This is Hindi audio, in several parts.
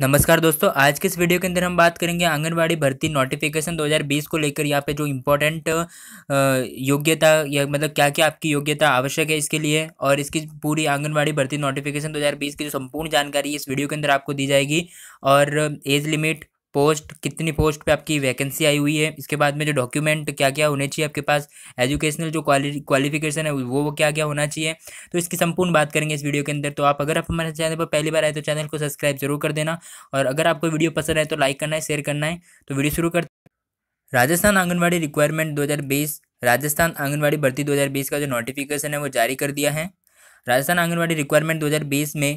नमस्कार दोस्तों आज के इस वीडियो के अंदर हम बात करेंगे आंगनबाड़ी भर्ती नोटिफिकेशन 2020 को लेकर यहाँ पे जो इम्पोर्टेंट योग्यता या मतलब क्या क्या आपकी योग्यता आवश्यक है इसके लिए और इसकी पूरी आंगनबाड़ी भर्ती नोटिफिकेशन 2020 की जो संपूर्ण जानकारी इस वीडियो के अंदर आपको दी जाएगी और एज लिमिट पोस्ट कितनी पोस्ट पे आपकी वैकेंसी आई हुई है इसके बाद में जो डॉक्यूमेंट क्या क्या होने चाहिए आपके पास एजुकेशनल जो क्वालिफिकेशन है वो वो क्या क्या होना चाहिए तो इसकी संपूर्ण बात करेंगे इस वीडियो के अंदर तो आप अगर आप हमारे चैनल पर पहली बार आए तो चैनल को सब्सक्राइब जरूर कर देना और अगर आपको वीडियो पसंद आए तो लाइक करना है शेयर करना है तो वीडियो शुरू कर राजस्थान आंगनबाड़ी रिक्वायरमेंट दो राजस्थान आंगनबाड़ी भर्ती दो का जो नोटिफिकेशन है वो जारी कर दिया है राजस्थान आंगनबाड़ी रिक्वायरमेंट दो में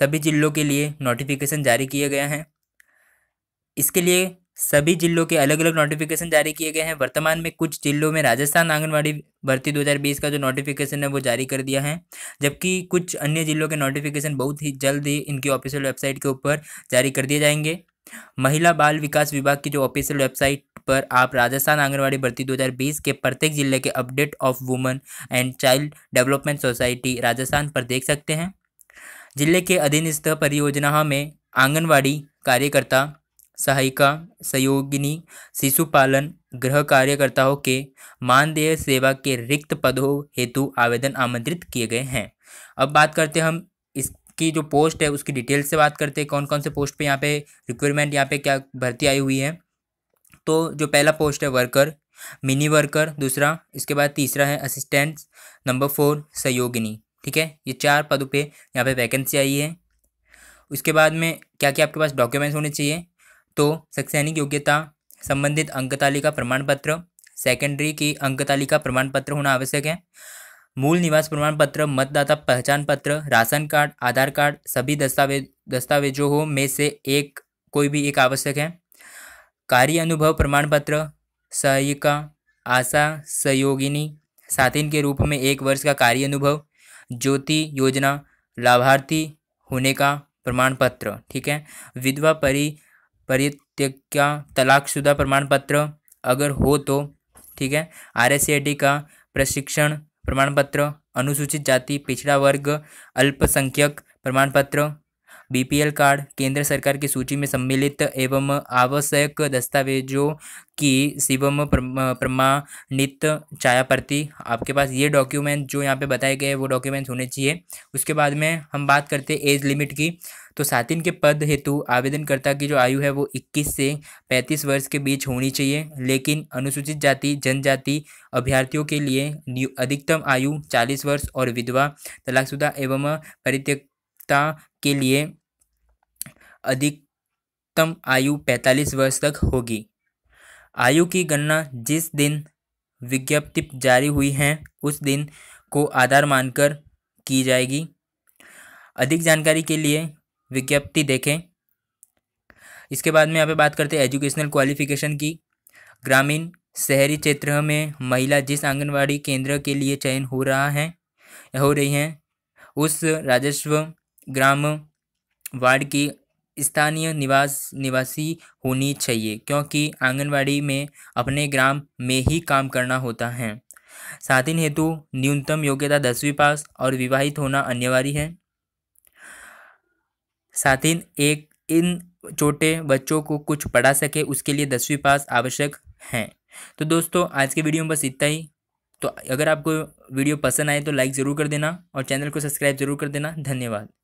सभी जिलों के लिए नोटिफिकेशन जारी किया गया है इसके लिए सभी जिलों के अलग अलग नोटिफिकेशन जारी किए गए हैं वर्तमान में कुछ जिलों में राजस्थान आंगनबाड़ी भर्ती 2020 का जो नोटिफिकेशन है वो जारी कर दिया है जबकि कुछ अन्य जिलों के नोटिफिकेशन बहुत ही जल्द ही इनकी ऑफिशियल वेबसाइट के ऊपर जारी कर दिए जाएंगे महिला बाल विकास विभाग की जो ऑफिशियल वेबसाइट पर आप राजस्थान आंगनबाड़ी भर्ती 2020 के प्रत्येक जिले के update of women and child development society Rajasthan पर देख सकते हैं जिले के अधीनस्थ परियोजना में आंगनबाड़ी कार्यकर्ता सहायिका सहयोगिनी शिशुपालन गृह कार्यकर्ताओं के मानदेय सेवा के रिक्त पदों हेतु आवेदन आमंत्रित किए गए हैं अब बात करते हैं हम इसकी जो पोस्ट है उसकी डिटेल से बात करते हैं कौन कौन से पोस्ट पे यहाँ पे रिक्वायरमेंट यहाँ पे क्या भर्ती आई हुई है तो जो पहला पोस्ट है वर्कर मिनी वर्कर दूसरा इसके बाद तीसरा है असिस्टेंट नंबर फोर सहयोगिनी ठीक है ये चार पदों पे यहाँ पे वैकेंसी आई है उसके बाद में क्या क्या आपके पास डॉक्यूमेंट्स होने चाहिए तो शैक्षणिक योग्यता संबंधित अंक तालिका प्रमाण पत्र सेकेंडरी की अंक तालिका प्रमाण पत्र होना आवश्यक है मूल निवास प्रमाण पत्र मतदाता पहचान पत्र राशन कार्ड आधार कार्ड सभी दस्तावेज दस्तावेजों हो में से एक कोई भी एक आवश्यक है कार्य अनुभव प्रमाण पत्र सहायिका आशा सहयोगिनी साथिन के रूप में एक वर्ष का कार्य अनुभव ज्योति योजना लाभार्थी होने का प्रमाण पत्र ठीक है विधवा परि परित्यक्या तलाकशुदा प्रमाण पत्र अगर हो तो ठीक है आर का प्रशिक्षण प्रमाण पत्र अनुसूचित जाति पिछड़ा वर्ग अल्पसंख्यक प्रमाण पत्र बीपीएल कार्ड केंद्र सरकार की सूची में सम्मिलित एवं आवश्यक दस्तावेजों की शिवम प्रमाणित छायाप्रति आपके पास ये डॉक्यूमेंट जो यहाँ पे बताए गए वो डॉक्यूमेंट्स होने चाहिए उसके बाद में हम बात करते हैं एज लिमिट की तो सातिन के पद हेतु आवेदनकर्ता की जो आयु है वो 21 से 35 वर्ष के बीच होनी चाहिए लेकिन अनुसूचित जाति जनजाति अभ्यर्थियों के लिए अधिकतम आयु 40 वर्ष और विधवा तलाकशुदा एवं परित्यक्ता के लिए अधिकतम आयु 45 वर्ष तक होगी आयु की गणना जिस दिन विज्ञप्ति जारी हुई है उस दिन को आधार मानकर की जाएगी अधिक जानकारी के लिए विज्ञप्ति देखें इसके बाद में यहाँ पे बात करते हैं एजुकेशनल क्वालिफिकेशन की ग्रामीण शहरी क्षेत्र में महिला जिस आंगनवाड़ी केंद्र के लिए चयन हो रहा है हो रही हैं उस राजस्व ग्राम वार्ड की स्थानीय निवास निवासी होनी चाहिए क्योंकि आंगनबाड़ी में अपने ग्राम में ही काम करना होता है ही हेतु न्यूनतम योग्यता दसवीं पास और विवाहित होना अनिवार्य है ही एक इन छोटे बच्चों को कुछ पढ़ा सके उसके लिए दसवीं पास आवश्यक हैं तो दोस्तों आज के वीडियो में बस इतना ही तो अगर आपको वीडियो पसंद आए तो लाइक ज़रूर कर देना और चैनल को सब्सक्राइब ज़रूर कर देना धन्यवाद